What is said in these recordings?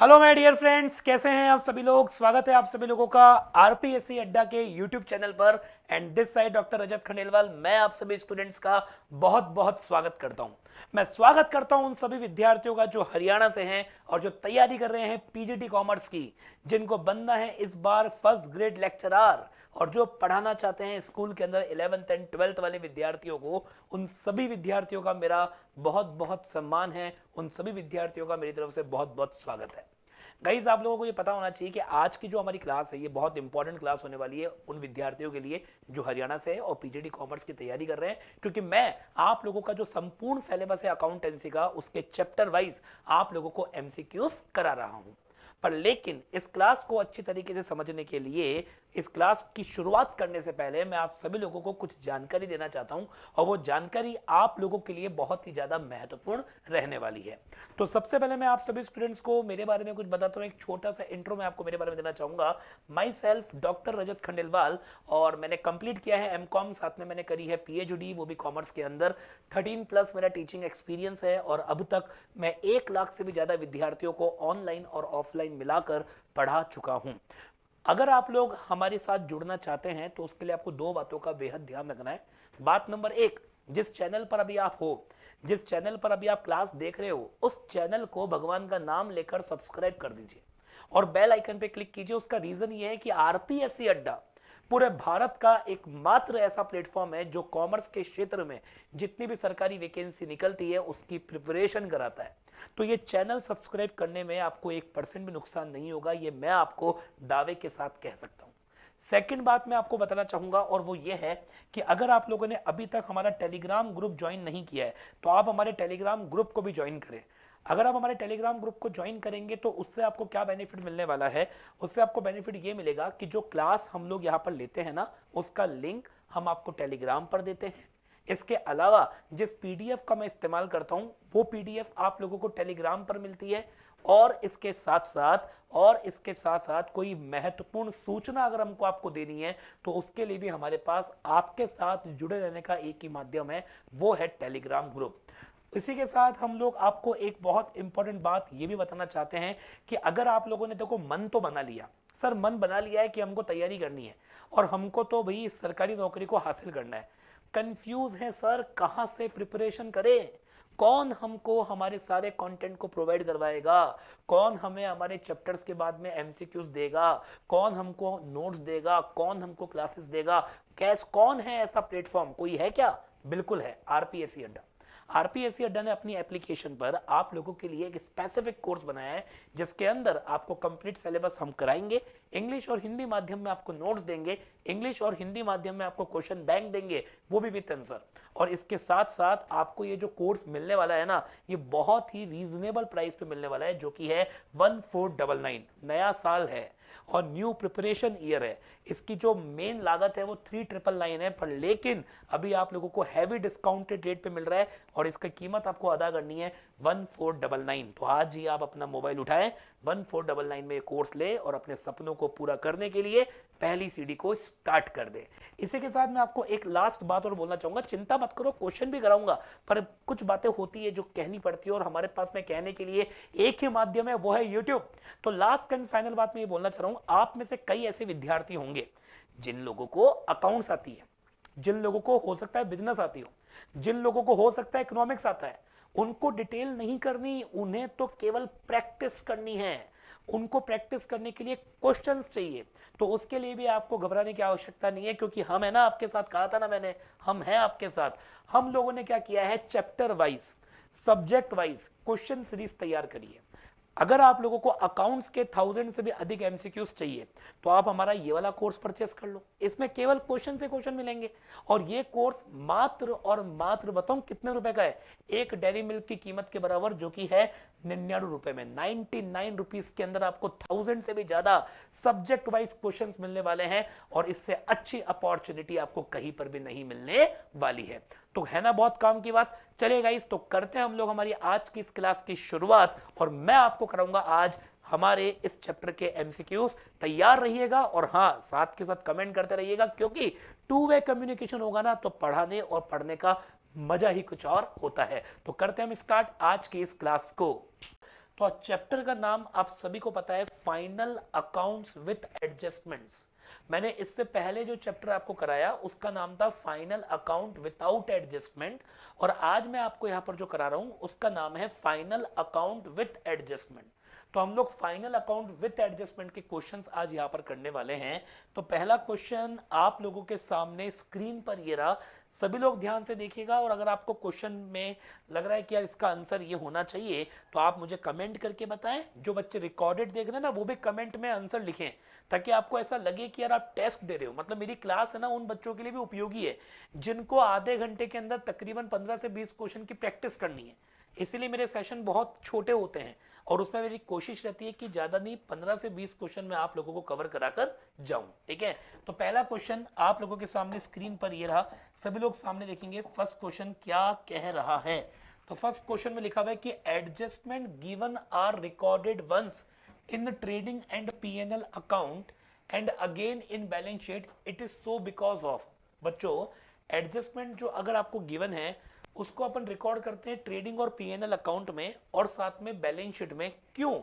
hello my dear friends कैसे हैं आप सभी लोग स्वागत है आप सभी लोगों का आरपीएससी अड्डा के यूट्यूब चैनल पर and this side doctor Rajat Khandelwal मैं आप सभी स्टूडेंट्स का बहुत बहुत स्वागत करता हूं मैं स्वागत करता हूं उन सभी विद्यार्थियों का जो हरियाणा से हैं और जो तैयारी कर रहे हैं पीजीटी कॉमर्स की जिनको बनना है इस बार फर्स्ट ग्रेड लेक्चरर और जो पढ़ाना चाहते हैं स्कूल के अंदर इलेवेंथ एंड ट्वेल्थ वाले विद्यार्थियों को उन सभी विद्यार्थियों का मेरा बहुत बहुत सम्मान है उन सभी विद्यार्थियों का मेरी तरफ से बहुत बहुत स्वागत है गाइज आप लोगों को ये पता होना चाहिए कि आज की जो हमारी क्लास है ये बहुत इंपॉर्टेंट क्लास होने वाली है उन विद्यार्थियों के लिए जो हरियाणा से है और पीजीडी कॉमर्स की तैयारी कर रहे हैं क्योंकि मैं आप लोगों का जो संपूर्ण सिलेबस है अकाउंटेंसी का उसके चैप्टर वाइज आप लोगों को एमसीक्यूज करा रहा हूं पर लेकिन इस क्लास को अच्छी तरीके से समझने के लिए इस क्लास की शुरुआत करने से पहले मैं आप सभी लोगों को कुछ जानकारी देना चाहता हूं और वो जानकारी आप लोगों के लिए बहुत ही ज़्यादा महत्वपूर्ण रहने वाली है तो सबसे पहले मैं आप सभी स्टूडेंट्स को मेरे बारे में कुछ बताता हूं एक छोटा सा इंट्रो मैं आपको मेरे बारे में देना चाहूंगा myself doctor Rajat Khandelwal और मैंने कंप्लीट किया है एम कॉम साथ में मैंने करी है पी वो भी कॉमर्स के अंदर थर्टीन प्लस मेरा टीचिंग एक्सपीरियंस है और अब तक मैं एक लाख से भी ज़्यादा विद्यार्थियों को ऑनलाइन और ऑफलाइन मिलाकर पढ़ा चुका हूँ अगर आप लोग हमारे साथ जुड़ना चाहते हैं तो उसके लिए आपको दो बातों का बेहद ध्यान रखना है बात नंबर एक जिस चैनल पर अभी आप हो जिस चैनल पर अभी आप क्लास देख रहे हो उस चैनल को भगवान का नाम लेकर सब्सक्राइब कर दीजिए और बेल आइकन पे क्लिक कीजिए उसका रीजन ये है कि आरपीएससी अड्डा पूरे भारत का एकमात्र ऐसा प्लेटफॉर्म है जो कॉमर्स के क्षेत्र में जितनी भी सरकारी वैकेंसी निकलती है उसकी प्रिपरेशन कराता है तो ये चैनल सब्सक्राइब करने में आपको एक परसेंट भी नुकसान नहीं होगा ये मैं आपको दावे के साथ कह सकता हूँ सेकेंड बात मैं आपको बताना चाहूंगा और वो ये है कि अगर आप लोगों ने अभी तक हमारा टेलीग्राम ग्रुप ज्वाइन नहीं किया है तो आप हमारे टेलीग्राम ग्रुप को भी ज्वाइन करें अगर आप हमारे टेलीग्राम ग्रुप को ज्वाइन करेंगे तो उससे आपको क्या बेनिफिट मिलने वाला है उससे आपको बेनिफिट ये मिलेगा कि जो क्लास हम लोग यहाँ पर लेते हैं ना उसका लिंक हम आपको टेलीग्राम पर देते हैं इसके अलावा जिस पी का मैं इस्तेमाल करता हूँ वो पी आप लोगों को टेलीग्राम पर मिलती है और इसके साथ साथ और इसके साथ साथ कोई महत्वपूर्ण सूचना अगर हमको आपको देनी है तो उसके लिए भी हमारे पास आपके साथ जुड़े रहने का एक ही माध्यम है वो है टेलीग्राम ग्रुप इसी के साथ हम लोग आपको एक बहुत इंपॉर्टेंट बात ये भी बताना चाहते हैं कि अगर आप लोगों ने देखो मन तो बना लिया सर मन बना लिया है कि हमको तैयारी करनी है और हमको तो भाई सरकारी नौकरी को हासिल करना है कंफ्यूज है सर कहाँ से प्रिपरेशन करें कौन हमको हमारे सारे कंटेंट को प्रोवाइड करवाएगा कौन हमें हमारे चैप्टर्स के बाद में एमसीक्यूज देगा कौन हमको नोट्स देगा कौन हमको क्लासेस देगा कैस कौन है ऐसा प्लेटफॉर्म कोई है क्या बिल्कुल है आरपीएससी अड्डा आरपीएससी अड्डा ने अपनी एप्लीकेशन पर आप लोगों के लिए एक स्पेसिफिक कोर्स बनाया है जिसके अंदर आपको कंप्लीट सिलेबस हम कराएंगे इंग्लिश और हिंदी माध्यम में आपको नोट्स देंगे इंग्लिश और हिंदी माध्यम में आपको क्वेश्चन बैंक देंगे वो भी विथ आंसर और इसके साथ साथ आपको ये जो कोर्स मिलने वाला है ना ये बहुत ही रीजनेबल प्राइस पे मिलने वाला है जो कि है वन फोर डबल नाइन नया साल है और न्यू प्रिपरेशन ईयर है इसकी जो मेन लागत है वो थ्री ट्रिपल नाइन है पर लेकिन अभी आप लोगों को हैवी डिस्काउंटेड रेट पे मिल रहा है और इसका कीमत आपको अदा करनी है वन फोर डबल नाइन तो आज ही आप अपना मोबाइल उठाए वन फोर डबल नाइन में कोर्स ले और अपने सपनों को पूरा करने के लिए पहली सीडी को स्टार्ट कर दे इसी के साथ मैं आपको एक लास्ट बात और बोलना चाहूंगा चिंता मत करो क्वेश्चन भी कराऊंगा पर कुछ बातें होती है जो कहनी पड़ती है और हमारे पास में कहने के लिए एक ही माध्यम है वो है यूट्यूब तो लास्ट एंड फाइनल बात मैं ये बोलना चाह रहा हूँ आप में से कई ऐसे विद्यार्थी होंगे जिन लोगों को अकाउंट्स आती है जिन लोगों को हो सकता है बिजनेस आती हो जिन लोगों को हो सकता है इकोनॉमिक्स आता है उनको डिटेल नहीं करनी उन्हें तो केवल प्रैक्टिस करनी है उनको प्रैक्टिस करने के लिए क्वेश्चन चाहिए तो उसके लिए भी आपको घबराने की आवश्यकता नहीं है क्योंकि हम है ना आपके साथ कहा था ना मैंने हम हैं आपके साथ हम लोगों ने क्या किया है chapter wise subject wise question series तैयार करिए अगर आप लोगों को अकाउंट्स के थाउजेंड से भी अधिक एमसीक्यूज चाहिए तो आप हमारा ये वाला कोर्स परचेस कर लो इसमें केवल क्वेश्चन से क्वेश्चन मिलेंगे और ये कोर्स मात्र और मात्र बताऊं कितने रुपए का है एक डेरी मिल्क की कीमत के बराबर जो कि है निन्यानवे रुपए में नाइनटी नाइन रुपीज के अंदर आपको थाउजेंड से भी ज्यादा सब्जेक्ट वाइज क्वेश्चन मिलने वाले हैं और इससे अच्छी अपॉर्चुनिटी आपको कहीं पर भी नहीं मिलने वाली है तो है ना बहुत काम की बात चलिए गाइस तो करते हैं हम लोग हमारी आज की इस क्लास की शुरुआत और मैं आपको कराऊंगा आज हमारे इस चैप्टर के एमसीक्यूज तैयार रहिएगा और हाँ साथ के साथ कमेंट करते रहिएगा क्योंकि टू वे कम्युनिकेशन होगा ना तो पढ़ाने और पढ़ने का मजा ही कुछ और होता है तो करते हैं हम स्टार्ट आज की इस क्लास को तो चैप्टर का नाम आप सभी को पता है फाइनल अकाउंट्स विथ एडजस्टमेंट्स मैंने इससे पहले जो चैप्टर आपको कराया उसका नाम था फाइनल अकाउंट विदाउट एडजस्टमेंट और आज मैं आपको यहाँ पर जो करा रहा हूं उसका नाम है फाइनल अकाउंट विथ एडजस्टमेंट तो हम लोग फाइनल अकाउंट विथ एडजस्टमेंट के क्वेश्चंस आज यहाँ पर करने वाले हैं तो पहला क्वेश्चन आप लोगों के सामने स्क्रीन पर ये रहा सभी लोग ध्यान से देखिएगा और अगर आपको क्वेश्चन में लग रहा है कि यार इसका आंसर ये होना चाहिए तो आप मुझे कमेंट करके बताएं जो बच्चे रिकॉर्डेड देख रहे हैं ना वो भी कमेंट में आंसर लिखें ताकि आपको ऐसा लगे कि यार आप टेस्ट दे रहे हो मतलब मेरी क्लास है ना उन बच्चों के लिए भी उपयोगी है जिनको आधे घंटे के अंदर तकरीबन पंद्रह से बीस क्वेश्चन की प्रैक्टिस करनी है इसीलिए मेरे सेशन बहुत छोटे होते हैं और उसमें मेरी कोशिश रहती है कि ज़्यादा नहीं पंद्रह से बीस क्वेश्चन में आप लोगों को कवर करा कर जाऊं ठीक है तो पहला क्वेश्चन आप लोगों के सामने स्क्रीन पर ये रहा सभी लोग सामने देखेंगे फर्स्ट क्वेश्चन क्या कह रहा है तो फर्स्ट क्वेश्चन में लिखा हुआ है कि adjustment given are recorded once in trading and L account and again in balance sheet it is so because of बच्चों एडजस्टमेंट जो अगर आपको गिवन है उसको अपन रिकॉर्ड करते हैं ट्रेडिंग और पीएनएल अकाउंट में और साथ में बैलेंस शीट में क्यों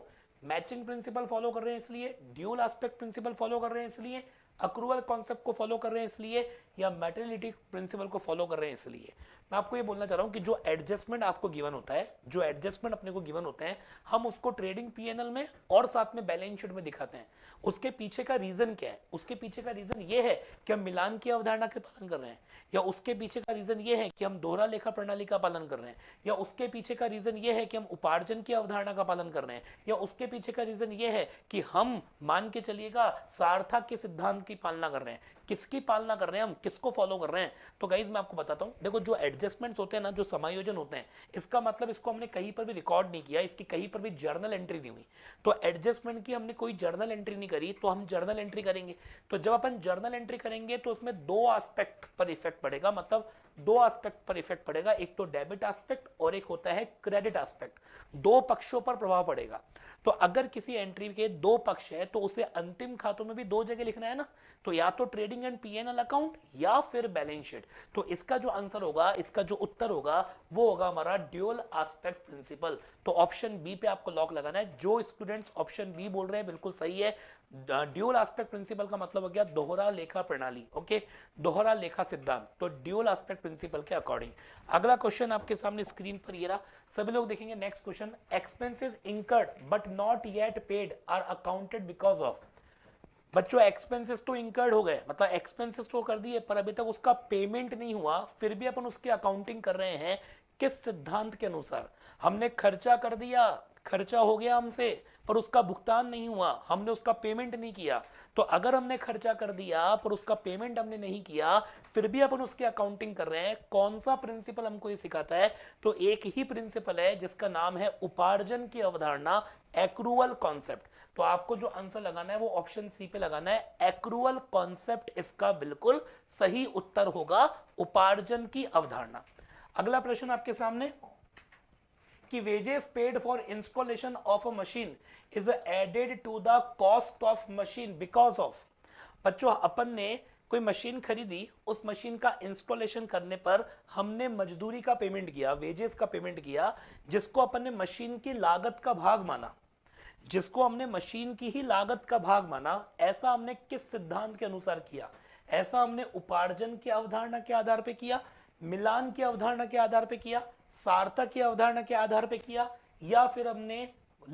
मैचिंग प्रिंसिपल फॉलो कर रहे हैं इसलिए ड्यूल एस्पेक्ट प्रिंसिपल फॉलो कर रहे हैं इसलिए अक्रूवल कॉन्सेप्ट को फॉलो कर रहे हैं इसलिए या मेटेलिटिक प्रिंसिपल को फॉलो कर रहे हैं इसलिए मैं आपको ये बोलना चाह रहा हूँ कि जो एडजस्टमेंट आपको गिवन होता है जो एडजस्टमेंट अपने को गिवन होते हैं हम उसको ट्रेडिंग पीएनएल में और साथ में बैलेंस शीट में दिखाते हैं उसके पीछे का रीजन क्या है उसके पीछे का रीजन ये है कि हम मिलान की अवधारणा का पालन कर रहे हैं या उसके पीछे का रीजन ये है कि हम दोहरा लेखा प्रणाली का पालन कर रहे हैं या उसके पीछे का रीजन ये है कि हम उपार्जन की अवधारणा का पालन कर रहे हैं या उसके पीछे का रीजन ये है कि हम मान के चलिएगा सार्थक के सिद्धांत की पालना कर रहे हैं किसकी पालना कर रहे हैं हम किसको फॉलो कर रहे हैं तो गाइज मैं आपको बताता हूँ देखो जो एडजस्टमेंट्स होते हैं ना जो समायोजन होते हैं इसका मतलब इसको हमने कहीं पर भी रिकॉर्ड नहीं किया इसकी कहीं पर भी जर्नल एंट्री नहीं हुई तो एडजस्टमेंट की हमने कोई जर्नल एंट्री नहीं करी तो हम जर्नल एंट्री करेंगे तो जब अपन जर्नल एंट्री करेंगे तो उसमें दो आस्पेक्ट पर इफेक्ट पड़ेगा मतलब दो आस्पेक्ट पर इफेक्ट पड़ेगा एक तो डेबिट एस्पेक्ट और एक होता है क्रेडिट एस्पेक्ट दो पक्षों पर प्रभाव पड़ेगा तो अगर किसी एंट्री के दो पक्ष है तो उसे अंतिम खातों में भी दो जगह लिखना है ना तो या तो ट्रेडिंग एंड पीएनएल अकाउंट या फिर बैलेंस शीट तो इसका जो आंसर होगा इसका जो उत्तर होगा वो होगा हमारा ड्यूअल आस्पेक्ट प्रिंसिपल तो ऑप्शन बी पे आपको लॉक लगाना है जो स्टूडेंट्स ऑप्शन बी बोल रहे हैं बिल्कुल सही है ड्यूअल एस्पेक्ट प्रिंसिपल का मतलब हो गया दोहरा लेखा प्रणाली ओके दोहरा लेखा सिद्धांत तो ड्यूअल एस्पेक्ट प्रिंसिपल के अकॉर्डिंग अगला क्वेश्चन आपके सामने स्क्रीन पर ये रहा सभी लोग देखेंगे next question expenses incurred but not yet paid are accounted because of बच्चों एक्सपेंसेस तो इंकर्ड हो गए मतलब एक्सपेंसेस तो कर दिए पर अभी तक उसका पेमेंट नहीं हुआ फिर भी अपन उसकी अकाउंटिंग कर रहे हैं किस सिद्धांत के अनुसार हमने खर्चा कर दिया खर्चा हो गया हमसे पर उसका भुगतान नहीं हुआ हमने उसका पेमेंट नहीं किया तो अगर हमने खर्चा कर दिया पर उसका पेमेंट हमने नहीं किया फिर भी अपन उसकी अकाउंटिंग कर रहे हैं कौन सा प्रिंसिपल हमको ये सिखाता है तो एक ही प्रिंसिपल है जिसका नाम है उपार्जन की अवधारणा एक्रूवल कॉन्सेप्ट तो आपको जो आंसर लगाना है वो ऑप्शन सी पे लगाना है एक्रूवल कॉन्सेप्ट इसका बिल्कुल सही उत्तर होगा उपार्जन की अवधारणा अगला प्रश्न आपके सामने कि wages paid for installation of a machine is added to the cost of machine because of बच्चों अपन ने कोई मशीन खरीदी उस मशीन का इंस्टॉलेशन करने पर हमने मजदूरी का पेमेंट किया वेजेस का पेमेंट किया जिसको अपन ने मशीन की लागत का भाग माना जिसको हमने मशीन की ही लागत का भाग माना ऐसा हमने किस सिद्धांत के अनुसार किया ऐसा हमने उपार्जन की अवधारणा के आधार पर किया मिलान की अवधारणा के आधार पर किया सार्थक की अवधारणा के आधार पर किया या फिर हमने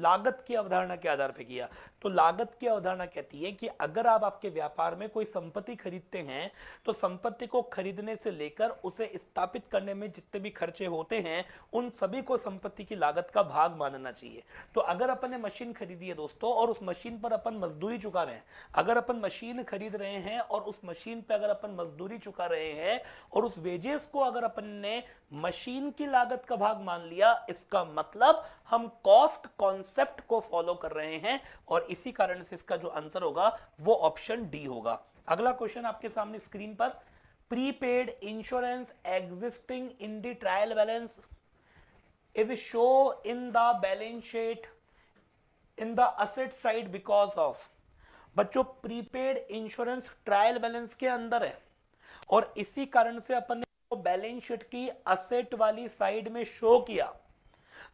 लागत की अवधारणा के आधार पर किया तो लागत की अवधारणा कहती है कि अगर आप आपके व्यापार में कोई संपत्ति खरीदते हैं तो संपत्ति को खरीदने से लेकर उसे स्थापित करने में जितने भी खर्चे होते हैं उन सभी को संपत्ति की लागत का भाग मानना चाहिए तो अगर अपन ने मशीन खरीदी है दोस्तों और उस मशीन पर अपन मजदूरी चुका रहे हैं अगर अपन मशीन खरीद रहे हैं और उस मशीन पर अगर अपन मजदूरी चुका रहे हैं और उस वेजेस को अगर अपन ने मशीन की लागत का भाग मान लिया इसका मतलब हम कॉस्ट कॉन्सेप्ट को फॉलो कर रहे हैं और इसी कारण से इसका जो आंसर होगा वो ऑप्शन डी होगा अगला क्वेश्चन आपके सामने स्क्रीन पर prepaid insurance existing in the trial balance is show in the balance sheet in the asset side because of बच्चों प्रीपेड इंश्योरेंस ट्रायल बैलेंस के अंदर है और इसी कारण से अपन ने बैलेंस शीट की असेट वाली साइड में शो किया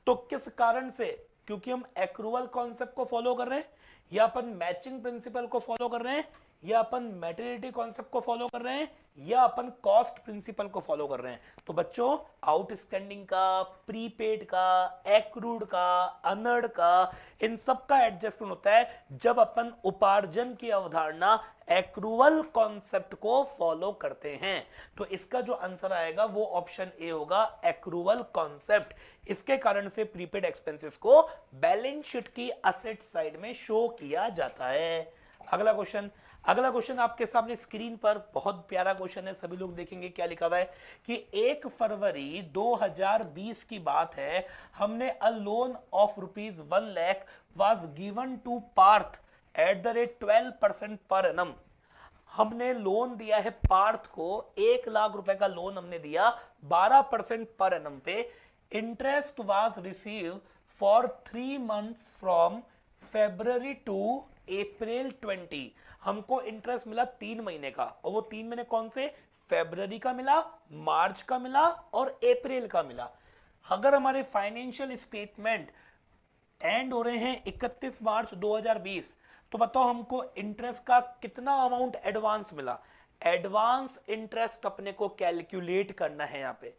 तो किस कारण से क्योंकि हम एक्रूवल कॉन्सेप्ट को फॉलो कर रहे हैं या अपन मैचिंग प्रिंसिपल को फॉलो कर रहे हैं या अपन मेटेरिटी कॉन्सेप्ट को फॉलो कर रहे हैं या अपन कॉस्ट प्रिंसिपल को फॉलो कर रहे हैं तो बच्चों आउटस्टैंडिंग का प्रीपेड का एक्रूड का अनर्ड का इन सब का एडजस्टमेंट होता है जब अपन उपार्जन की अवधारणा एक्रूवल कॉन्सेप्ट को फॉलो करते हैं तो इसका जो आंसर आएगा वो ऑप्शन ए होगा एक्रूवल कॉन्सेप्ट इसके कारण से प्रीपेड एक्सपेंसेस को बैलेंस शीट की असेट साइड में शो किया जाता है अगला क्वेश्चन अगला क्वेश्चन आपके सामने स्क्रीन पर बहुत प्यारा क्वेश्चन है सभी लोग देखेंगे क्या लिखा हुआ है कि एक फरवरी 2020 की बात है हमने a loan of rupees one lakh was given to Parth at the rate twelve percent per annum हमने लोन दिया है पार्थ को एक लाख रुपए का लोन हमने दिया बारह परसेंट पर एनम पे interest was receive for three months from February to April twenty हमको इंटरेस्ट मिला तीन महीने का और वो तीन महीने कौन से फेब्रवरी का मिला मार्च का मिला और अप्रैल का मिला अगर हमारे फाइनेंशियल स्टेटमेंट एंड हो रहे हैं 31 मार्च तो बताओ हमको इंटरेस्ट का कितना अमाउंट एडवांस मिला एडवांस इंटरेस्ट अपने को कैलकुलेट करना है यहाँ पे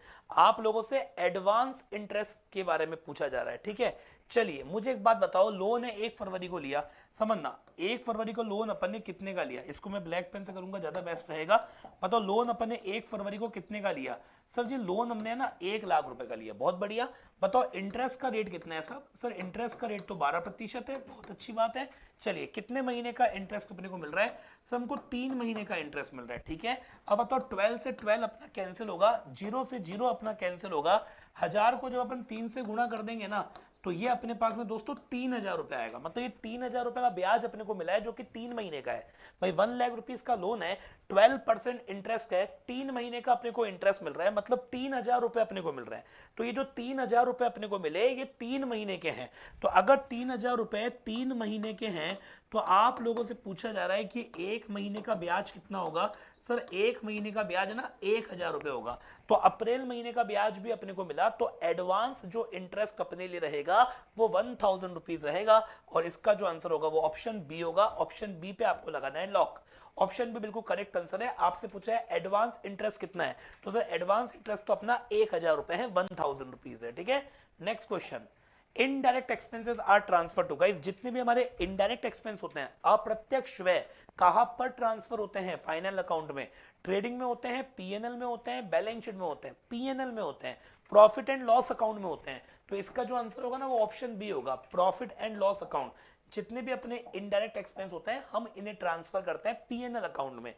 आप लोगों से एडवांस इंटरेस्ट के बारे में पूछा जा रहा है ठीक है चलिए मुझे एक बात बताओ लोन है एक फरवरी को लिया समझना एक फरवरी को लोन अपन ने कितने का लिया इसको मैं ब्लैक पेन से करूंगा ज्यादा बेस्ट रहेगा बताओ लोन अपन ने एक फरवरी को कितने का लिया सर जी लोन हमने ना एक लाख रुपए का लिया बहुत बढ़िया बताओ इंटरेस्ट का रेट कितना है सर सर इंटरेस्ट का रेट तो बारह प्रतिशत है बहुत अच्छी बात है चलिए कितने महीने का इंटरेस्ट अपने को मिल रहा है सर हमको तीन महीने का इंटरेस्ट मिल रहा है ठीक है अब बताओ तो ट्वेल्व से ट्वेल्व अपना कैंसिल होगा जीरो से जीरो अपना कैंसिल होगा हजार को जब अपन तीन से गुणा कर देंगे ना तो ये अपने पास में दोस्तों तीन हजार रुपये आएगा मतलब ये तीन हजार रुपए का ब्याज अपने को मिला है जो कि तीन महीने का है भाई वन लाख रुपीज का लोन है ट्वेल्व परसेंट इंटरेस्ट है तीन महीने का अपने को इंटरेस्ट मिल रहा है मतलब तीन हजार रुपए अपने को मिल रहा है तो ये जो तीन हजार रुपए अपने को मिले ये तीन महीने के हैं तो अगर तीन हजार रुपए तीन महीने के हैं तो आप लोगों से पूछा जा रहा है कि एक महीने का ब्याज कितना होगा सर एक महीने का ब्याज ना एक हजार रुपए होगा तो अप्रैल महीने का ब्याज भी अपने को मिला तो एडवांस जो इंटरेस्ट अपने लिए रहेगा वो वन थाउजेंड रुपीज रहेगा और इसका जो आंसर होगा वो ऑप्शन बी होगा ऑप्शन बी पे आपको लगाना है लॉक ऑप्शन भी बिल्कुल करेक्ट आंसर है आपसे पूछा है एडवांस इंटरेस्ट कितना है तो सर एडवांस इंटरेस्ट तो अपना एक हजार रुपए है वन थाउजेंड रुपीज है ठीक है next question indirect expenses are transfer to guys जितने भी हमारे इनडायरेक्ट एक्सपेंस होते हैं अप्रत्यक्ष व्यय कहां पर ट्रांसफर होते हैं फाइनल अकाउंट में ट्रेडिंग में होते हैं पीएनएल में होते हैं बैलेंस शीट में होते हैं पीएनएल में होते हैं प्रॉफिट एंड लॉस अकाउंट में होते हैं तो इसका जो आंसर होगा ना वो ऑप्शन बी होगा प्रॉफिट एंड लॉस अकाउंट जितने भी अपने इनडायरेक्ट एक्सपेंस होते हैं हम इन्हें ट्रांसफर करते हैं पीएनएल अकाउंट में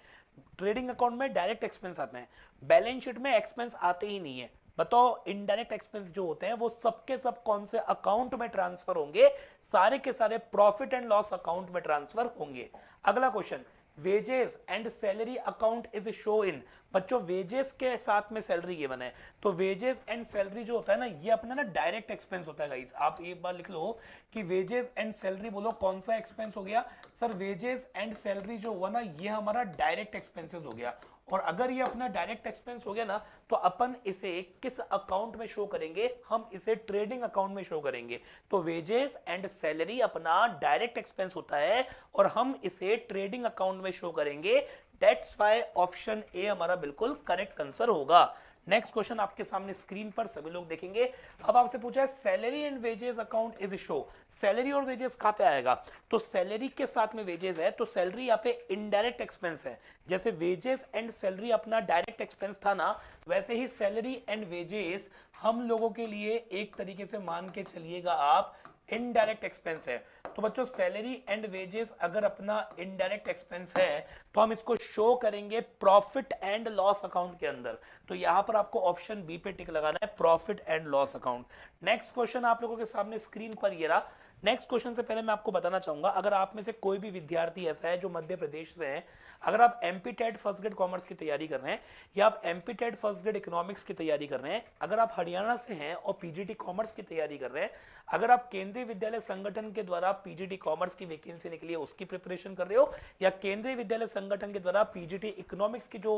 ट्रेडिंग अकाउंट में डायरेक्ट एक्सपेंस आते हैं बैलेंस शीट में एक्सपेंस आते ही नहीं है बताओ इनडायरेक्ट एक्सपेंस जो होते हैं वो सबके सब कौन से अकाउंट में ट्रांसफर होंगे सारे के सारे प्रॉफिट एंड लॉस अकाउंट में ट्रांसफर होंगे अगला question wages and salary account is show in बच्चों वेजेस के साथ में सैलरी ये बने तो वेजेस एंड सैलरी जो होता है ना ये अपना ना डायरेक्ट एक्सपेंस होता है गाइस आप एक बार लिख लो कि वेजेस एंड सैलरी बोलो कौन सा एक्सपेंस हो गया सर वेजेस एंड सैलरी जो हुआ ना ये हमारा डायरेक्ट एक्सपेंसेस हो गया और अगर ये अपना डायरेक्ट एक्सपेंस हो गया ना तो अपन इसे किस अकाउंट में शो करेंगे हम इसे ट्रेडिंग अकाउंट में शो करेंगे तो वेजेस एंड सैलरी अपना डायरेक्ट एक्सपेंस होता है और हम इसे ट्रेडिंग अकाउंट में शो करेंगे डेट्स वाई ऑप्शन ए हमारा बिल्कुल करेक्ट आंसर होगा नेक्स्ट क्वेश्चन आपके सामने स्क्रीन पर सभी लोग देखेंगे अब आपसे पूछा है salary and wages account is show salary और वेजेस कहां पे आएगा तो सैलरी के साथ में वेजेस है तो सैलरी यहाँ पे इनडायरेक्ट एक्सपेंस है जैसे वेजेस एंड सैलरी अपना डायरेक्ट एक्सपेंस था ना वैसे ही सैलरी एंड वेजेस हम लोगों के लिए एक तरीके से मान के चलिएगा आप इनडायरेक्ट एक्सपेंस है तो बच्चों सैलरी एंड वेजेस अगर अपना इनडायरेक्ट एक्सपेंस है तो हम इसको शो करेंगे प्रॉफिट एंड लॉस अकाउंट के अंदर तो यहां पर आपको ऑप्शन बी पे टिक लगाना है profit and loss account next question आप लोगों के सामने स्क्रीन पर ये रहा नेक्स्ट क्वेश्चन से पहले मैं आपको बताना चाहूंगा अगर आप में से कोई भी विद्यार्थी ऐसा है जो मध्य प्रदेश से है अगर आप M P TET first grade commerce की तैयारी कर रहे हैं या आप M P TET first grade economics की तैयारी कर रहे हैं अगर आप हरियाणा से हैं और पीजीटी कॉमर्स की तैयारी कर रहे हैं अगर आप केंद्रीय विद्यालय संगठन के द्वारा पीजीटी कॉमर्स की वैकेंसी निकली है उसकी प्रिपरेशन कर रहे हो या केंद्रीय विद्यालय संगठन के द्वारा पीजीटी इकोनॉमिक्स की जो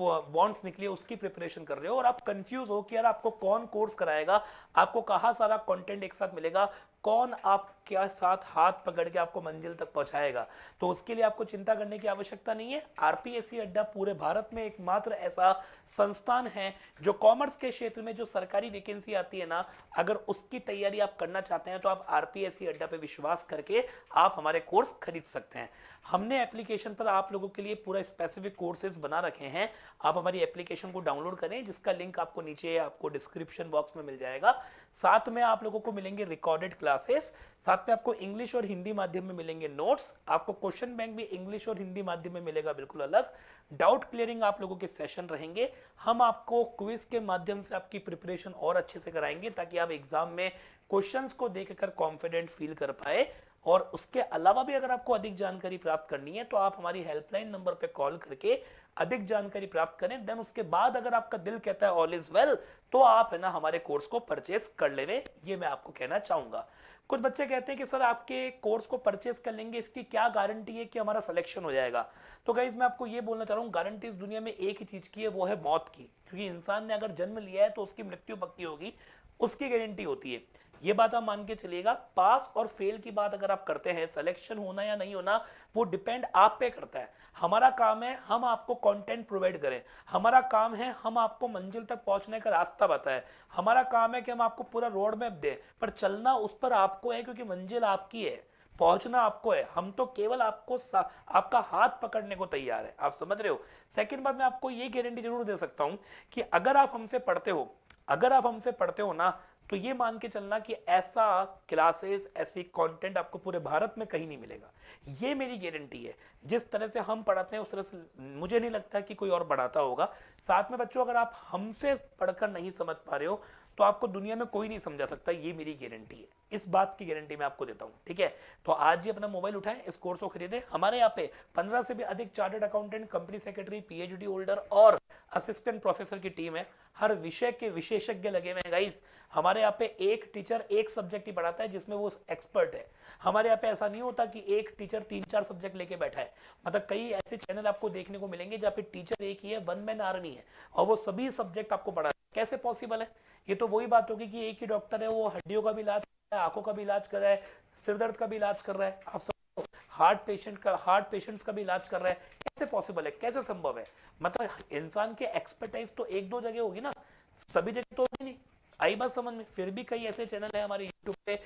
बॉन्ड्स निकली है उसकी प्रिपरेशन कर रहे हो और आप कंफ्यूज हो कि यार आपको कौन कोर्स कराएगा आपको कहाँ सारा कॉन्टेंट एक साथ मिलेगा कौन आप आपके साथ हाथ पकड़ के आपको मंजिल तक पहुंचाएगा तो उसके लिए आपको चिंता करने की आवश्यकता नहीं है आरपीएससी अड्डा पूरे भारत में एकमात्र ऐसा संस्थान है जो कॉमर्स के क्षेत्र में जो सरकारी वैकेंसी आती है ना अगर उसकी तैयारी आप करना चाहते हैं तो आप आरपीएससी अड्डा पे विश्वास करके आप हमारे कोर्स खरीद सकते हैं हमने एप्लीकेशन पर आप लोगों के लिए पूरा स्पेसिफिक कोर्सेज बना रखे हैं आप हमारी एप्लीकेशन को डाउनलोड करें जिसका लिंक आपको नीचे आपको डिस्क्रिप्शन बॉक्स में मिल जाएगा साथ में आप लोगों को मिलेंगे रिकॉर्डेड क्लासेस साथ में आपको इंग्लिश और हिंदी माध्यम में मिलेंगे नोट्स आपको क्वेश्चन बैंक भी इंग्लिश और हिंदी माध्यम में मिलेगा बिल्कुल अलग डाउट क्लियरिंग आप लोगों के सेशन रहेंगे हम आपको क्विज के माध्यम से आपकी प्रिपरेशन और अच्छे से कराएंगे ताकि आप एग्जाम में क्वेश्चंस को देखकर कॉन्फिडेंट फील कर पाए और उसके अलावा भी अगर आपको अधिक जानकारी प्राप्त करनी है तो आप हमारी हेल्पलाइन नंबर पे कॉल करके अधिक जानकारी प्राप्त करें देन उसके बाद अगर आपका दिल कहता है ऑल इज वेल तो आप है ना हमारे कोर्स को परचेस कर लेवे ये मैं आपको कहना चाहूंगा कुछ बच्चे कहते हैं कि सर आपके कोर्स को परचेस कर लेंगे इसकी क्या गारंटी है कि हमारा सिलेक्शन हो जाएगा तो गाइज मैं आपको ये बोलना चाह रहा हूँ गारंटी इस दुनिया में एक ही चीज़ की है वो है मौत की क्योंकि इंसान ने अगर जन्म लिया है तो उसकी मृत्यु पक्की होगी उसकी गारंटी होती है ये बात आप मान के चलिएगा पास और फेल की बात अगर आप करते हैं सिलेक्शन होना या नहीं होना वो डिपेंड आप पे करता है हमारा काम है हम आपको कंटेंट प्रोवाइड करें हमारा काम है हम आपको मंजिल तक पहुंचने का रास्ता बताएं हमारा काम है कि हम आपको पूरा रोड मैप दें पर चलना उस पर आपको है क्योंकि मंजिल आपकी है पहुंचना आपको है हम तो केवल आपको आपका हाथ पकड़ने को तैयार है आप समझ रहे हो सेकेंड बात मैं आपको ये गारंटी जरूर दे सकता हूं कि अगर आप हमसे पढ़ते हो अगर आप हमसे पढ़ते हो ना तो ये मान के चलना कि ऐसा क्लासेस ऐसी कंटेंट आपको पूरे भारत में कहीं नहीं मिलेगा ये मेरी गारंटी है जिस तरह से हम पढ़ाते हैं उस तरह से मुझे नहीं लगता कि कोई और पढ़ाता होगा साथ में बच्चों अगर आप हमसे पढ़कर नहीं समझ पा रहे हो तो आपको दुनिया में कोई नहीं समझा सकता ये मेरी गारंटी है इस बात की गारंटी मैं आपको देता हूं ठीक है तो आज ही अपना मोबाइल उठाएं इस कोर्स को खरीदे हमारे यहाँ पे पंद्रह से भी अधिक chartered accountant company secretary PhD holder और असिस्टेंट प्रोफेसर की टीम है हर विषय के विशेषज्ञ लगे हुए हैं गाइस हमारे यहाँ पे एक टीचर एक सब्जेक्ट ही पढ़ाता है जिसमें वो एक्सपर्ट है हमारे यहाँ पे ऐसा नहीं होता कि एक टीचर तीन चार सब्जेक्ट लेके बैठा है मतलब कई ऐसे चैनल आपको देखने को मिलेंगे जहाँ पे टीचर एक ही है वन मैन आर्मी है और वो सभी सब्जेक्ट आपको पढ़ा कैसे पॉसिबल है ये तो वही बात होगी कि एक ही डॉक्टर है वो हड्डियों का भी इलाज है आंखों का भी इलाज कर रहा है सिर दर्द का भी इलाज कर रहा है आप सब हार्ट पेशेंट का हार्ट पेशेंट्स का भी इलाज कर रहा है कैसे पॉसिबल है कैसे संभव है मतलब इंसान के एक्सपर्टाइज तो एक दो जगह होगी ना सभी जगह तो होगी नहीं आई बात समझ में फिर भी कई ऐसे चैनल है हमारे यूट्यूब पे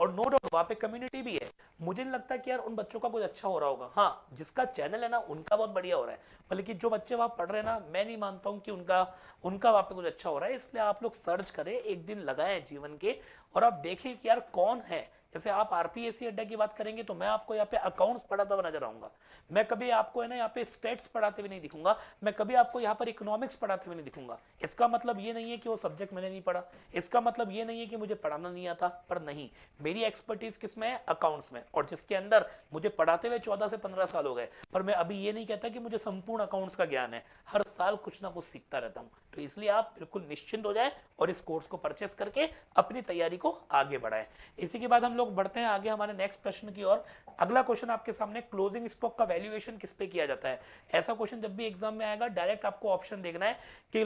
और नो डाउट वहाँ पे कम्युनिटी भी है मुझे नहीं लगता कि यार उन बच्चों का कुछ अच्छा हो रहा होगा हाँ जिसका चैनल है ना उनका बहुत बढ़िया हो रहा है बल्कि जो बच्चे वहाँ पढ़ रहे हैं ना मैं नहीं मानता हूँ कि उनका उनका वहाँ पे कुछ अच्छा हो रहा है इसलिए आप लोग सर्च करें एक दिन लगाए जीवन के और आप देखें कि यार कौन है जैसे आप आरपीएससी अड्डा की बात करेंगे तो मैं आपको यहाँ पे अकाउंट्स पढ़ाता हुआ नजर आऊंगा मैं कभी आपको है ना यहाँ पे स्टेट्स पढ़ाते हुए नहीं दिखूंगा मैं कभी आपको यहाँ पर इकोनॉमिक्स पढ़ाते हुए नहीं दिखूंगा इसका मतलब ये नहीं है कि वो सब्जेक्ट मैंने नहीं पढ़ा इसका मतलब ये नहीं है कि मुझे पढ़ाना नहीं आता पर नहीं मेरी एक्सपर्टीज किस में है अकाउंट्स में और जिसके अंदर मुझे पढ़ाते हुए चौदह से पंद्रह साल हो गए पर मैं अभी ये नहीं कहता कि मुझे संपूर्ण अकाउंट्स का ज्ञान है हर साल कुछ ना कुछ सीखता रहता हूँ तो इसलिए आप बिल्कुल निश्चिंत हो जाए और इस कोर्स को परचेस करके अपनी तैयारी को आगे बढ़ाए इसी के बाद हम लोग बढ़ते हैं आगे हमारे नेक्स्ट प्रश्न की ओर अगला क्वेश्चन आपके सामने क्लोजिंग स्टॉक का वैल्यूएशन किस पे किया जाता है ऐसा क्वेश्चन जब भी एग्जाम में आएगा डायरेक्ट आपको ऑप्शन देखना है कि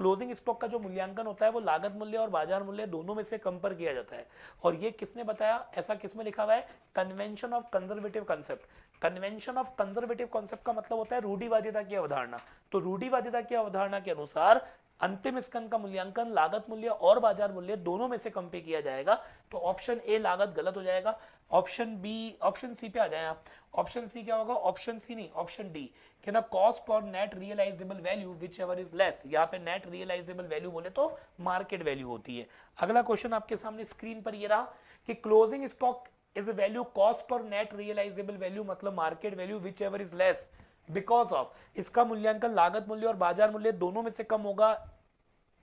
क्लोजिंग स्टॉक का जो मूल्यांकन होता है वो लागत मूल्य और बाजार मूल्य दोनों में से कम पर किया जाता है और ये किसने बताया ऐसा किसमें लिखा हुआ है convention of conservative concept convention of conservative concept का मतलब होता है रूढ़ीवादिता की अवधारणा तो रूढ़ीवादिता की अवधारणा के अनुसार अंतिम स्कन का मूल्यांकन लागत मूल्य और बाजार मूल्य दोनों में से कम पे किया जाएगा तो ऑप्शन ए लागत गलत हो जाएगा ऑप्शन बी ऑप्शन सी पे आ जाए आप ऑप्शन सी क्या होगा ऑप्शन सी नहीं ऑप्शन डी क्या ना कॉस्ट और net realisable value whichever is less यहाँ पे नेट रियलाइजेबल वैल्यू बोले तो मार्केट वैल्यू होती है अगला क्वेश्चन आपके सामने स्क्रीन पर ये रहा कि closing stock is a value cost और नेट रियलाइजेबल वैल्यू मतलब market value whichever is less because of इसका मूल्यांकन लागत मूल्य और बाजार मूल्य दोनों में से कम होगा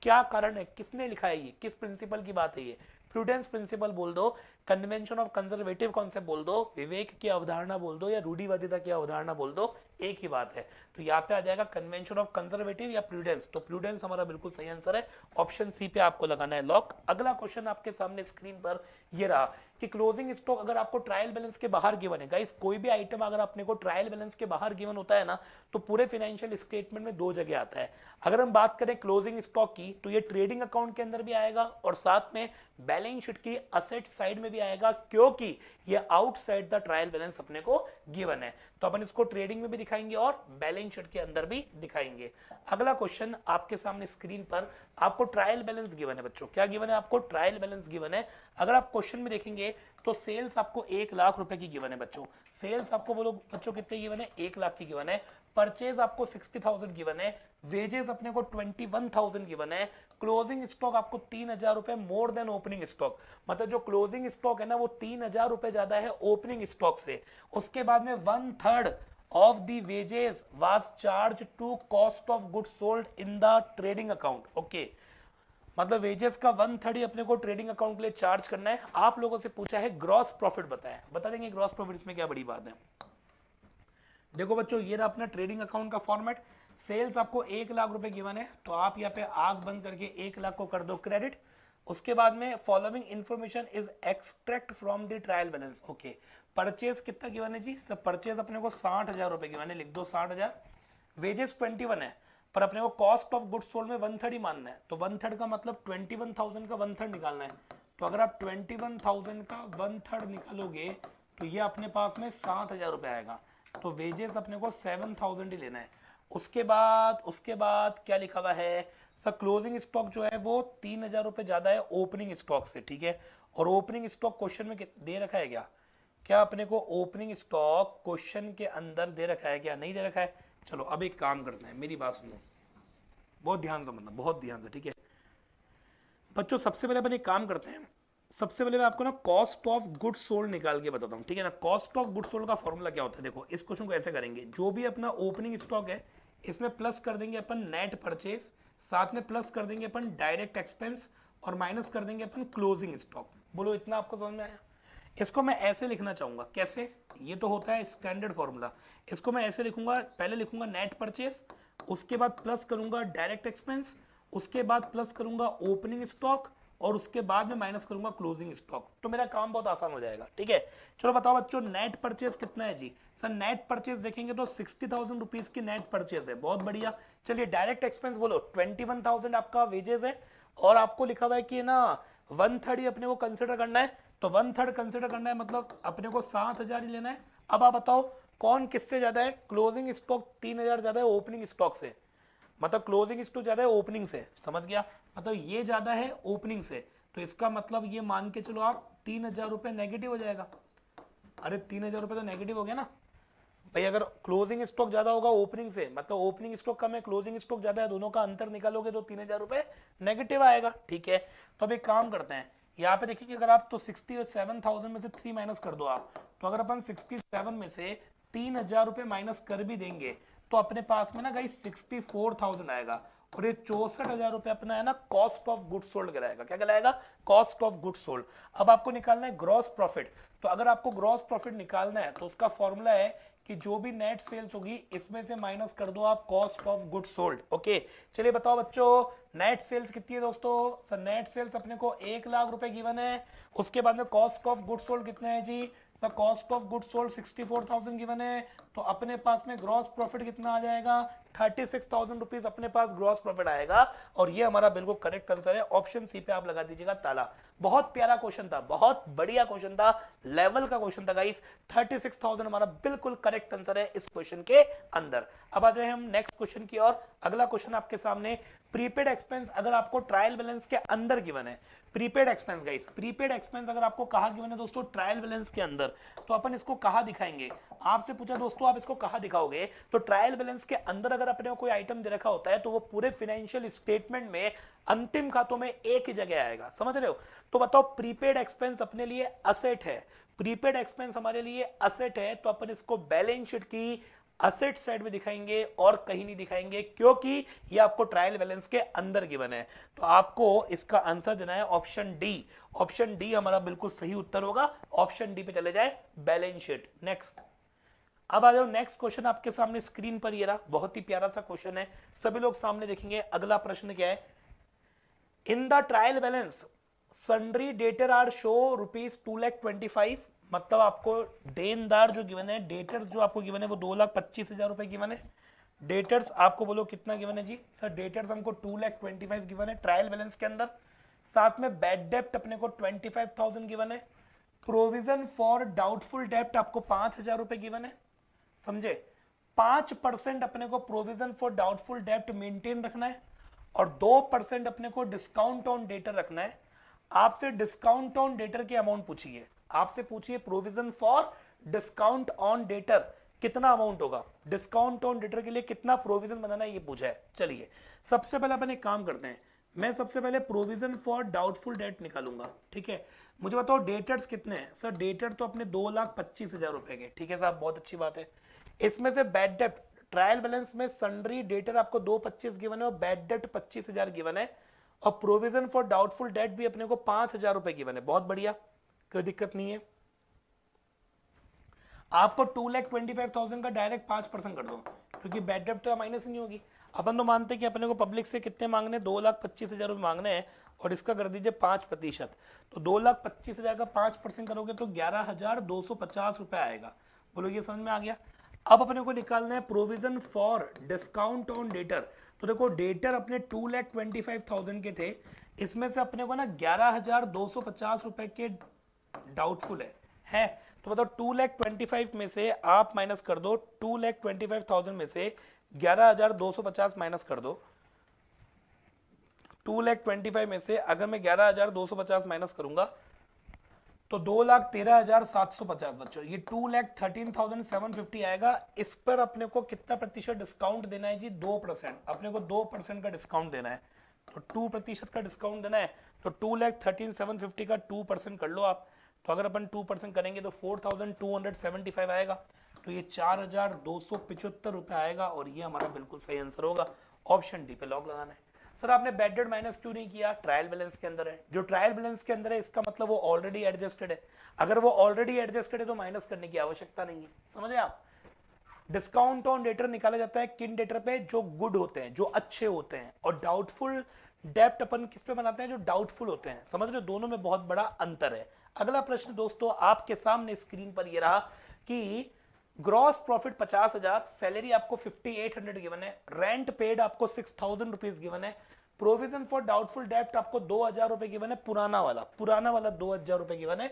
क्या कारण है किसने लिखा है ये किस प्रिंसिपल की बात है ये प्रूडेंस प्रिंसिपल बोल दो कन्वेंशन ऑफ कंजर्वेटिव कॉन्सेप्ट बोल दो विवेक की अवधारणा बोल दो या रूढ़ीवादिता की अवधारणा बोल दो एक ही बात है तो यहाँ पे आ जाएगा कन्वेंशन ऑफ कंजर्वेटिव या प्रूडेंस तो प्रूडेंस हमारा बिल्कुल सही आंसर है ऑप्शन सी पे आपको लगाना है लॉक अगला क्वेश्चन आपके सामने स्क्रीन पर ये रहा कि क्लोजिंग स्टॉक अगर आपको ट्रायल बैलेंस के बाहर गिवन है गाइस कोई भी आइटम अगर अपने को ट्रायल बैलेंस के बाहर गिवन होता है ना तो पूरे फाइनेंशियल स्टेटमेंट में दो जगह आता है अगर हम बात करें क्लोजिंग स्टॉक की तो ये ट्रेडिंग अकाउंट के अंदर भी आएगा और साथ में बैलेंस शीट की असेट साइड में भी आएगा क्योंकि ये आउटसाइड द ट्रायल बैलेंस अपने को गिवन है तो अपन इसको ट्रेडिंग में भी दिखाएंगे और बैलेंस बैलेंस शीट के अंदर भी दिखाएंगे अगला क्वेश्चन आपके सामने स्क्रीन पर आपको ट्रायल बैलेंस गिवन है बच्चों क्या गिवन है आपको ट्रायल बैलेंस गिवन है अगर आप क्वेश्चन में देखेंगे तो सेल्स आपको एक लाख रुपए की गिवन है बच्चों सेल्स आपको बोलो बच्चों कितने गिवन है एक लाख की गिवन है परचेज आपको सिक्सटी थाउजेंड गिवन है वेजेस अपने को ट्वेंटी वन थाउजेंड गिवन है क्लोजिंग स्टॉक आपको तीन हजार रुपए मोर देन ओपनिंग स्टॉक मतलब जो क्लोजिंग स्टॉक है ना वो तीन हजार रुपए ज्यादा है ओपनिंग स्टॉक से उसके बाद में one third of the wages was charged to cost of goods sold in the trading account okay मतलब वेजेस का वन थर्डी अपने को ट्रेडिंग अकाउंट के लिए चार्ज करना है आप लोगों से पूछा है ग्रॉस प्रॉफिट बताएं बता देंगे ग्रॉस प्रॉफिट इसमें क्या बड़ी बात है देखो बच्चों ये रहा अपना ट्रेडिंग अकाउंट का फॉर्मेट सेल्स आपको एक लाख रुपए गिवन है तो आप यहाँ पे आग बंद करके एक लाख को कर दो क्रेडिट उसके बाद में following information is extract from the trial balance okay purchase कितना गिवन है जी सर परचेज अपने को साठ हजार रुपए गिवन है लिख दो साठ हजार वेजेस ट्वेंटी वन है पर अपने को कॉस्ट ऑफ गुड्स सोल्ड में वन थर्ड ही मानना है तो वन थर्ड का मतलब ट्वेंटी वन थाउजेंड का वन थर्ड निकालना है तो अगर आप ट्वेंटी वन थाउजेंड का वन थर्ड निकालोगे तो ये अपने पास में सात हजार रुपये आएगा तो वेजेस अपने को सेवन थाउजेंड ही लेना है उसके बाद उसके बाद क्या लिखा हुआ है सर क्लोजिंग स्टॉक जो है वो तीन हजार रुपए ज़्यादा है ओपनिंग स्टॉक से ठीक है और ओपनिंग स्टॉक क्वेश्चन में दे रखा है क्या क्या अपने को ओपनिंग स्टॉक क्वेश्चन के अंदर दे रखा है क्या नहीं दे रखा है चलो अब एक काम करते हैं मेरी बात सुनो बहुत ध्यान से मतलब बहुत ध्यान से ठीक है बच्चों सबसे पहले अपन एक काम करते हैं सबसे पहले मैं आपको ना कॉस्ट ऑफ गुड सोल्ड निकाल के बताता हूँ ठीक है ना कॉस्ट ऑफ गुड सोल्ड का फॉर्मूला क्या होता है देखो इस क्वेश्चन को ऐसे करेंगे जो भी अपना ओपनिंग स्टॉक है इसमें प्लस कर देंगे अपन नेट परचेज साथ में प्लस कर देंगे अपन डायरेक्ट एक्सपेंस और माइनस कर देंगे अपन क्लोजिंग स्टॉक बोलो इतना आपको समझ में आया इसको मैं ऐसे लिखना चाहूंगा कैसे ये तो होता है स्टैंडर्ड फॉर्मूला इसको मैं ऐसे लिखूंगा पहले लिखूंगा नेट परचेस उसके बाद प्लस करूंगा डायरेक्ट एक्सपेंस उसके बाद प्लस करूंगा ओपनिंग स्टॉक और उसके बाद में माइनस करूंगा क्लोजिंग स्टॉक तो मेरा काम बहुत आसान हो जाएगा ठीक है चलो बताओ बच्चों नेट परचेज कितना है जी सर नेट परचेज देखेंगे तो सिक्सटी थाउजेंड रुपीज की नेट परचेज है बहुत बढ़िया चलिए डायरेक्ट एक्सपेंस बोलो ट्वेंटी वन थाउजेंड आपका वेजेस है और आपको लिखा हुआ है कि ना वन थर्ड ही अपने को कंसिडर करना है तो वन थर्ड कंसिडर करना है मतलब अपने को सात हजार ही लेना है अब आप बताओ कौन किससे ज्यादा है क्लोजिंग स्टॉक तीन हजार ज्यादा है ओपनिंग स्टॉक से मतलब क्लोजिंग स्टॉक ज़्यादा है ओपनिंग से समझ गया मतलब ये ज़्यादा है ओपनिंग से तो इसका मतलब ये मान के चलो आप तीन हज़ार रुपए नेगेटिव हो जाएगा अरे तीन हज़ार रुपए तो नेगेटिव हो गया ना भाई अगर क्लोजिंग स्टॉक ज़्यादा होगा ओपनिंग से मतलब ओपनिंग स्टॉक कम है क्लोजिंग स्टॉक ज़्यादा है दोनों का अंतर निकालोगे तो तीन हज़ार रुपए नेगेटिव आएगा ठीक है तो अब एक काम करते हैं यहाँ पे देखिए अगर आप तो सिक्सटी और सेवन थाउजेंड में से थ्री माइनस कर दो आप तो अगर अपन सिक्सटी सेवन में से तीन हजार रुपए माइनस कर भी देंगे तो अपने पास में ना गई सिक्सटी फोर थाउजेंड आएगा और ये चौसठ हजार रुपए अपना है ना कॉस्ट ऑफ गुड सोल्ड कराएगा क्या कहलाएगा कॉस्ट ऑफ गुड सोल्ड अब आपको निकालना है ग्रॉस प्रॉफिट तो अगर आपको ग्रॉस प्रॉफिट निकालना है तो उसका फॉर्मूला है कि जो भी नेट सेल्स होगी इसमें से माइनस कर दो आप cost of good sold okay चलिए बताओ बच्चों नेट सेल्स कितनी है दोस्तों सर नेट सेल्स अपने को एक लाख रुपए गिवन है उसके बाद में कॉस्ट ऑफ गुड सोल्ड कितना है जी cost of good sold 64,000 given है तो अपने पास में ग्रॉस प्रॉफिट कितना आ जाएगा थर्टी सिक्स थाउजेंड रुपीज अपने पास ग्रॉस प्रॉफिट आएगा और ये हमारा बिल्कुल करेक्ट आंसर है ऑप्शन सी पे आप लगा दीजिएगा ताला बहुत प्यारा क्वेश्चन था बहुत बढ़िया क्वेश्चन था लेवल का क्वेश्चन था गाइस थर्टी सिक्स थाउजेंड हमारा बिल्कुल करेक्ट आंसर है इस क्वेश्चन के अंदर अब आते हैं हम नेक्स्ट क्वेश्चन की और अगला क्वेश्चन आपके सामने प्रीपेड एक्सपेंस अगर आपको ट्रायल बैलेंस के अंदर गिवन है prepaid expense guys prepaid expense अगर आपको कहा गिवन है दोस्तों ट्रायल बैलेंस के अंदर तो अपन इसको कहा दिखाएंगे आपसे पूछा दोस्तों आप इसको कहा दिखाओगे तो ट्रायल बैलेंस के अंदर अगर अगर अपने कोई आइटम दे रखा होता है तो वो पूरे फाइनेंशियल स्टेटमेंट में अंतिम खातों में एक ही जगह आएगा समझ रहे हो तो बताओ प्रीपेड एक्सपेंस अपने लिए असेट है प्रीपेड एक्सपेंस हमारे लिए असेट है तो अपन इसको बैलेंस शीट की असेट साइड में दिखाएंगे और कहीं नहीं दिखाएंगे क्योंकि ये आपको ट्रायल बैलेंस के अंदर गिवन है तो आपको इसका आंसर देना है ऑप्शन डी ऑप्शन डी हमारा बिल्कुल सही उत्तर होगा ऑप्शन डी पे चले जाए बैलेंस शीट नेक्स्ट अब आ जाओ नेक्स्ट क्वेश्चन आपके सामने स्क्रीन पर ये रहा बहुत ही प्यारा सा क्वेश्चन है सभी लोग सामने देखेंगे अगला प्रश्न क्या है in the trial balance sundry debtor are show rupees two lakh twenty five मतलब आपको देनदार जो गिवन है डेटर जो आपको गिवन है वो दो लाख पच्चीस हजार रुपए गिवन है डेटर्स आपको बोलो कितना गिवन है जी सर डेटर्स हमको two lakh twenty five given है ट्रायल बैलेंस के अंदर साथ में बैड डेप्ट अपने को ट्वेंटी फाइव थाउजेंड गिवन है प्रोविजन फॉर डाउटफुल डेप्ट आपको पांच हजार रुपए गिवन है समझे पांच परसेंट अपने को प्रोविजन फॉर डाउटफुल डेप्ट मेंटेन रखना है और दो परसेंट अपने को डिस्काउंट ऑन डेटर रखना है आपसे डिस्काउंट ऑन डेटर की अमाउंट पूछिए आपसे पूछिए provision for discount on debtor कितना अमाउंट होगा डिस्काउंट ऑन डेटर के लिए कितना प्रोविजन बनाना है ये पूछा है चलिए सबसे पहले अपन एक काम करते हैं मैं सबसे पहले प्रोविजन फॉर डाउटफुल डेट निकालूंगा ठीक है मुझे बताओ डेटर्स कितने हैं सर डेटर तो अपने दो लाख पच्चीस हजार रुपए के ठीक है साहब बहुत अच्छी बात है इसमें से बैड डेप्ट ट्रायल बैलेंस में सन्ड्री डेटर आपको दो पच्चीस गिवन है और बैड डेट पच्चीस हजार गिवन है और प्रोविजन फॉर डाउटफुल डेट भी अपने को पांच हजार रुपए गिवन है बहुत बढ़िया कोई दिक्कत नहीं है आपको two lakh twenty five thousand का डायरेक्ट पांच परसेंट कर दो क्योंकि बैड डेप्ट तो माइनस नहीं होगी अपन तो मानते कि अपने को पब्लिक से कितने मांगने दो लाख पच्चीस हजार रुपये मांगने हैं और इसका कर दीजिए पांच प्रतिशत तो दो लाख पच्चीस हजार का पांच परसेंट करोगे तो ग्यारह हजार दो सौ पचास रुपए आएगा बोलो ये समझ में आ गया अब अपने को निकालना है provision for discount on debtor तो देखो डेटर अपने two lakh twenty five thousand के थे इसमें से अपने को ना ग्यारह हजार दो सौ पचास रुपए के डाउटफुल है है तो बताओ टू लैख ट्वेंटी फाइव में से आप माइनस कर दो two lakh twenty five thousand में से ग्यारह हजार दो सौ पचास माइनस कर दो टू लैख ट्वेंटी फाइव में से अगर मैं ग्यारह हजार दो सौ पचास माइनस करूंगा तो दो लाख तेरह हजार सात सौ पचास बच्चों ये two lakh thirteen thousand seven fifty आएगा इस पर अपने को कितना प्रतिशत डिस्काउंट देना है जी दो परसेंट अपने को दो परसेंट का डिस्काउंट देना है तो टू प्रतिशत का डिस्काउंट देना है तो two lakh thirteen seven fifty का टू परसेंट कर लो आप तो अगर अपन टू परसेंट करेंगे तो four thousand two hundred seventy five आएगा तो ये चार हजार दो सौ पिचहत्तर रुपये आएगा और ये हमारा बिल्कुल सही आंसर होगा ऑप्शन डी पे लॉक लगाना है सर आपने बैड माइनस क्यों नहीं किया ट्रायल बैलेंस के अंदर है जो ट्रायल बैलेंस के अंदर है इसका मतलब वो ऑलरेडी एडजस्टेड है अगर वो ऑलरेडी एडजस्टेड है तो माइनस करने की आवश्यकता नहीं है समझे आप डिस्काउंट ऑन डेटर निकाला जाता है किन डेटर पे जो गुड होते हैं जो अच्छे होते हैं और डाउटफुल डेप्ट अपन किस पे बनाते हैं जो डाउटफुल होते हैं समझ रहे हो दोनों में बहुत बड़ा अंतर है अगला प्रश्न दोस्तों आपके सामने स्क्रीन पर यह रहा कि ग्रॉस प्रॉफिट पचास हजार सैलरी आपको फिफ्टी एट हंड्रेड गिवन है रेंट पेड आपको सिक्स थाउजेंड रुपीज गिवन है प्रोविजन फॉर डाउटफुल डेप्ट आपको दो हजार रुपए गिवन है पुराना वाला पुराना वाला दो हजार रुपए गिवन है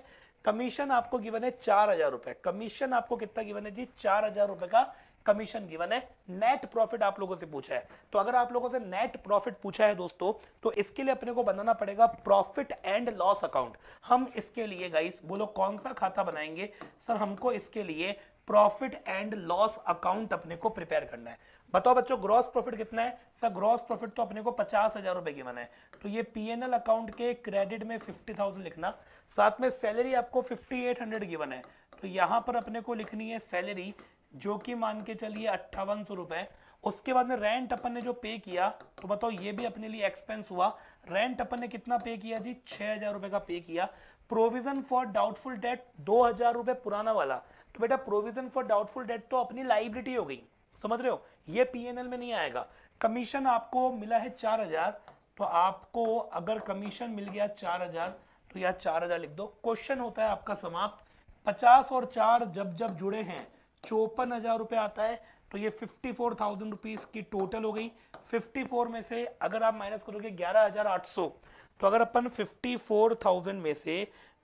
कमीशन आपको गिवन है चार हजार रुपए कमीशन आपको कितना गिवन है जी चार हजार रुपए का कमीशन गिवन है नेट प्रॉफिट आप लोगों से पूछा है तो अगर आप लोगों से नेट प्रॉफिट पूछा है दोस्तों तो इसके लिए अपने को बनाना पड़ेगा प्रॉफिट एंड लॉस अकाउंट हम इसके लिए गाइस बोलो कौन सा खाता बनाएंगे सर हमको इसके लिए प्रॉफिट एंड लॉस अकाउंट अपने को प्रिपेयर करना है बताओ बच्चों ग्रॉस प्रॉफिट कितना है सर ग्रॉस प्रॉफिट तो अपने को पचास हजार रुपए की बना है तो ये पीएनएल अकाउंट के क्रेडिट में फिफ्टी थाउजेंड लिखना साथ में सैलरी आपको फिफ्टी एट हंड्रेड की बना है तो यहाँ पर अपने को लिखनी है सैलरी जो कि मान के चलिए अट्ठावन सौ रुपए उसके बाद में रेंट अपन ने जो पे किया तो बताओ ये भी अपने लिए एक्सपेंस हुआ रेंट अपन ने कितना पे किया जी छह हजार रुपए का पे किया प्रोविजन फॉर डाउटफुल डेट दो हजार रुपए पुराना वाला कि बेटा प्रोविजन फॉर डाउटफुल डेट तो अपनी लाइबिलिटी हो गई समझ रहे हो ये पीएनएल में नहीं आएगा कमीशन आपको मिला है चार हजार तो आपको अगर कमीशन मिल गया चार हजार तो यार चार हजार लिख दो क्वेश्चन होता है आपका समाप्त पचास और चार जब जब जुड़े हैं चौपन हजार रुपये आता है तो ये फिफ्टी फोर थाउजेंड रुपीज़ की टोटल हो गई फिफ्टी फोर में से अगर आप माइनस करोगे ग्यारह हजार आठ सौ तो अगर अपन फिफ्टी फोर थाउजेंड में से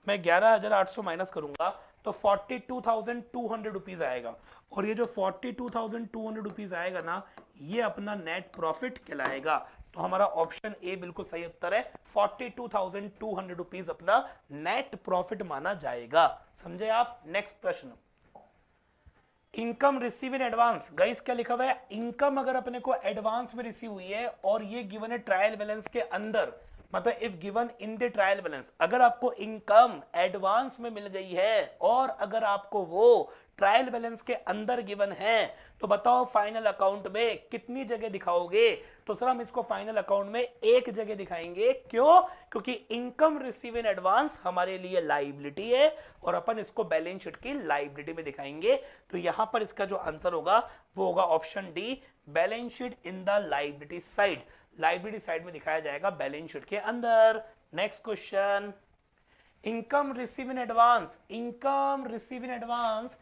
मैं ग्यारह हजार आठ सौ माइनस करूंगा तो forty two thousand two hundred rupees आएगा और ये जो forty two thousand two hundred rupees आएगा ना ये अपना नेट प्रॉफिट कहलाएगा तो हमारा ऑप्शन ए बिल्कुल सही उत्तर है forty two thousand two hundred rupees अपना नेट प्रॉफिट माना जाएगा समझे आप नेक्स्ट प्रश्न income receive in advance guys क्या लिखा हुआ है इनकम अगर अपने को एडवांस में रिसीव हुई है और ये गिवन है ट्रायल बैलेंस के अंदर मतलब if given in the trial balance अगर आपको इनकम एडवांस में मिल गई है और अगर आपको वो ट्रायल बैलेंस के अंदर गिवन है तो बताओ फाइनल अकाउंट में कितनी जगह दिखाओगे तो सर हम इसको फाइनल अकाउंट में एक जगह दिखाएंगे क्यों क्योंकि इनकम रिसीव इन एडवांस हमारे लिए लाइबिलिटी है और अपन इसको बैलेंस शीट की लाइबिलिटी में दिखाएंगे तो यहां पर इसका जो आंसर होगा वो होगा option D balance sheet in the liability side library side में दिखाया जाएगा बैलेंस शीट के अंदर next question income receive in advance income receive in advance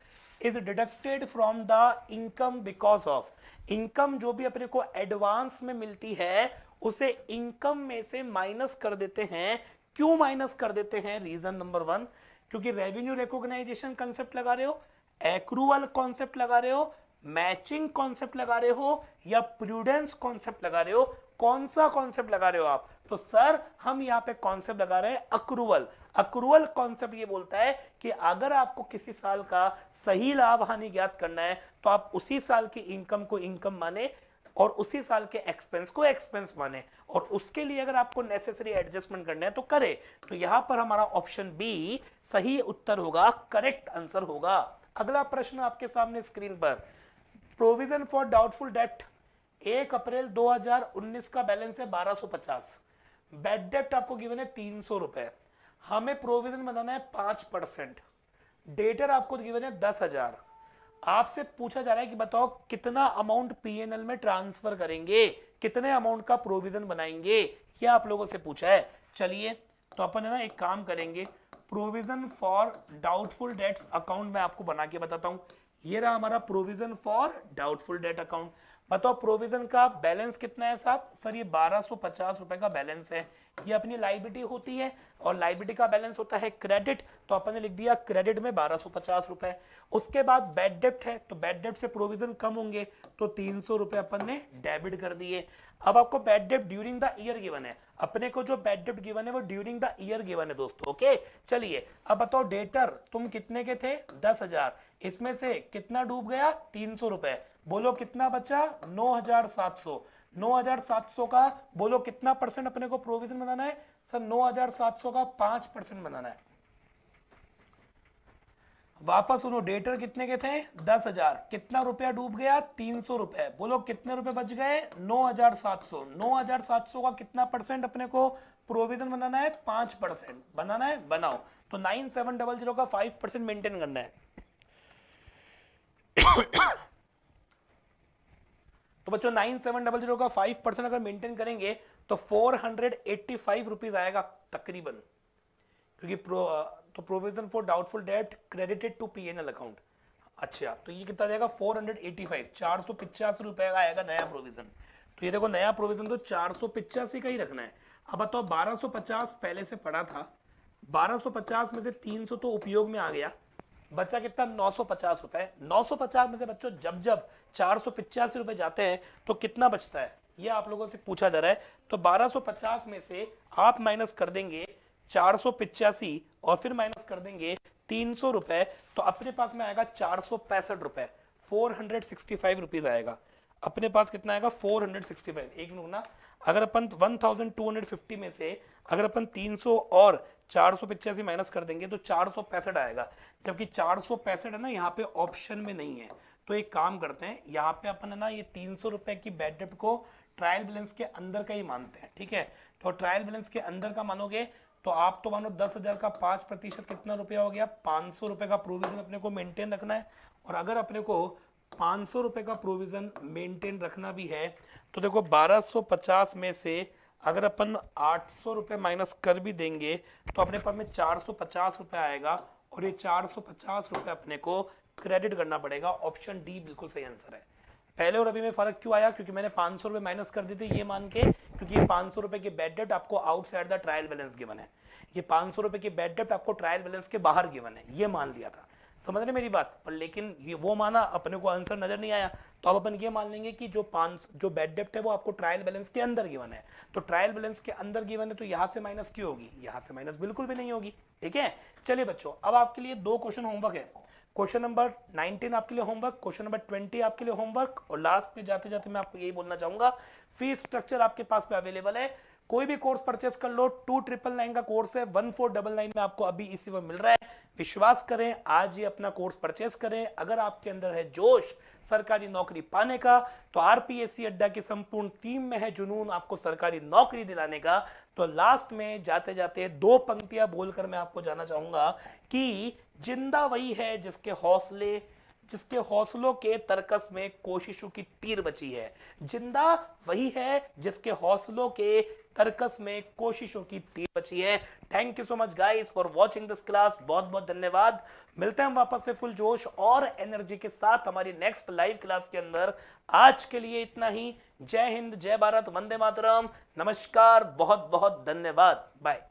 is deducted from the income because of income जो भी अपने को एडवांस में मिलती है उसे इनकम में से माइनस कर देते हैं क्यों माइनस कर देते हैं रीजन नंबर वन क्योंकि रेवेन्यू रिकॉग्नाइजेशन कॉन्सेप्ट लगा रहे हो एक्रूवल कॉन्सेप्ट लगा रहे हो मैचिंग कॉन्सेप्ट लगा रहे हो या प्रूडेंस कॉन्सेप्ट लगा रहे हो कौन सा कॉन्सेप्ट लगा रहे हो आप तो सर हम यहाँ पे कॉन्सेप्ट लगा रहे हैं अक्रूवल अक्रूवल कॉन्सेप्ट ये बोलता है कि अगर आपको किसी साल का सही लाभ हानि ज्ञात करना है तो आप उसी साल की इनकम को इनकम माने और उसी साल के एक्सपेंस को एक्सपेंस माने और उसके लिए अगर आपको नेसेसरी एडजस्टमेंट करना है तो करें तो यहां पर हमारा ऑप्शन बी सही उत्तर होगा करेक्ट आंसर होगा अगला प्रश्न आपके सामने स्क्रीन पर प्रोविजन फॉर डाउटफुल डेट एक अप्रैल 2019 का बैलेंस है बारह पचास बेड डेप्ट आपको गिवन है तीन सौ रुपए हमें प्रोविजन बनाना है पांच परसेंट डेटर आपको गिवन है दस हजार आपसे पूछा जा रहा है कि बताओ कितना अमाउंट पीएनएल में ट्रांसफर करेंगे कितने अमाउंट का प्रोविजन बनाएंगे यह आप लोगों से पूछा है चलिए तो अपन है ना एक काम करेंगे provision for doubtful debts account में आपको बना के बताता हूं ये रहा हमारा provision for doubtful debt account बताओ प्रोविजन का बैलेंस कितना है साहब सर ये बारह सौ पचास रुपए का बैलेंस है ये अपनी लाइबिलिटी होती है और लाइबिलिटी का बैलेंस होता है क्रेडिट तो अपन ने लिख दिया क्रेडिट में बारह सौ पचास रुपए उसके बाद बेड डेप्ट है तो बेड डेप्ट से प्रोविजन कम होंगे तो तीन सौ रुपए अपन ने डेबिट कर दिए अब आपको बेड डेप्ट ड्यूरिंग द ईयर गिवन है अपने को जो बैड डेप्ट गिवन है वो ड्यूरिंग द ईयर गिवन है दोस्तों ओके चलिए अब बताओ डेटर तुम कितने के थे दस हजार इसमें से कितना डूब गया तीन सौ रुपए बोलो कितना बचा 9700 9700 का बोलो कितना परसेंट अपने को प्रोविजन बनाना है सर 9700 का पांच परसेंट बनाना है वापस सुनो डेटर कितने के थे 10000 कितना रुपया डूब गया तीन सौ रुपए बोलो कितने रुपए बच गए 9700 9700 का कितना परसेंट अपने को प्रोविजन बनाना है पांच परसेंट बनाना है बनाओ तो नाइन सेवन डबल जीरो का फाइव परसेंट मेंटेन करना है तो बच्चों नाइन सेवन डबल जीरो का फाइव परसेंट अगर मेंटेन करेंगे तो four hundred eighty five rupees आएगा तकरीबन क्योंकि प्रो, तो provision for doubtful debt credited to P account अच्छा तो ये कितना जाएगा फोर हंड्रेड एट्टी फाइव चार सौ पिचासी रुपए का आएगा नया प्रोविजन तो ये देखो नया प्रोविजन तो चार सौ पिचासी का ही रखना है अब बताओ तो बारह सौ पचास पहले से पड़ा था बारह सौ पचास में से तीन सौ तो उपयोग में आ गया बच्चा कितना 950 होता है 950 में से बच्चों जब जब चार रुपए जाते हैं तो कितना बचता है ये आप लोगों से पूछा जा रहा है तो 1250 में से आप माइनस कर देंगे चार और फिर माइनस कर देंगे तीन रुपए तो अपने पास में आएगा चार रुपए फोर हंड्रेड आएगा अपने पास कितना आएगा 465 एक मिनट ना अगर अपन 1250 में से अगर अपन 300 और चार सौ पिचासी माइनस कर देंगे तो चार सौ पैंसठ आएगा जबकि चार सौ पैंसठ है ना यहाँ पे ऑप्शन में नहीं है तो एक काम करते हैं यहाँ पे अपन है ना ये तीन सौ रुपए की बैड डेप्ट को ट्रायल बैलेंस के अंदर का ही मानते हैं ठीक है तो ट्रायल बैलेंस के अंदर का मानोगे तो आप तो मानो दस हजार का पांच प्रतिशत कितना रुपया हो गया पांच सौ रुपए का प्रोविजन अपने को मेंटेन रखना है और अगर अपने को पाँच सौ का प्रोविज़न मेंटेन रखना भी है तो देखो 1250 में से अगर अपन आठ सौ माइनस कर भी देंगे तो अपने पास में चार सौ पचास आएगा और ये चार सौ पचास अपने को क्रेडिट करना पड़ेगा ऑप्शन डी बिल्कुल सही आंसर है पहले और अभी में फ़र्क क्यों आया क्योंकि मैंने पाँच सौ माइनस कर दिए थे ये मान के क्योंकि ये पाँच सौ के की बेड डेट आपको outside the trial balance given है ये पाँच सौ के की बेड डेट आपको ट्रायल बैलेंस के बाहर गिवन है ये मान लिया था समझ रहे मेरी बात पर लेकिन ये वो माना अपने को आंसर नजर नहीं आया तो अब अपन ये मान लेंगे कि जो पांच जो बेड डेप्ट है वो आपको ट्रायल बैलेंस के अंदर गिवन है तो ट्रायल बैलेंस के अंदर गिवन है तो यहाँ से माइनस क्यों होगी यहाँ से माइनस बिल्कुल भी नहीं होगी ठीक है चलिए बच्चों अब आपके लिए दो क्वेश्चन होमवर्क है क्वेश्चन नंबर 19 आपके लिए होमवर्क क्वेश्चन नंबर 20 आपके लिए होमवर्क और लास्ट में जाते जाते मैं आपको यही बोलना चाहूंगा फीस स्ट्रक्चर आपके पास में अवेलेबल है कोई भी कोर्स परचेस कर लो टू ट्रिपल नाइन का कोर्स है वन फोर डबल नाइन में आपको अभी इसी वक्त मिल रहा है विश्वास करें आज ये अपना कोर्स परचेस करें अगर आपके अंदर है जोश सरकारी नौकरी पाने का तो आरपीएससी अड्डा की संपूर्ण टीम में है जुनून आपको सरकारी नौकरी दिलाने का तो लास्ट में जाते जाते दो पंक्तियां बोलकर मैं आपको जाना चाहूंगा कि जिंदा वही है जिसके हौसले जिसके हौसलों के तरकस में कोशिशों की तीर बची है जिंदा वही है जिसके हौसलों के तरकस में कोशिशों की तीर बची है thank you so much guys for watching this class बहुत बहुत धन्यवाद मिलते हैं वापस से फुल जोश और एनर्जी के साथ हमारी नेक्स्ट लाइव क्लास के अंदर आज के लिए इतना ही जय हिंद जय भारत वंदे मातरम नमस्कार बहुत बहुत धन्यवाद बाय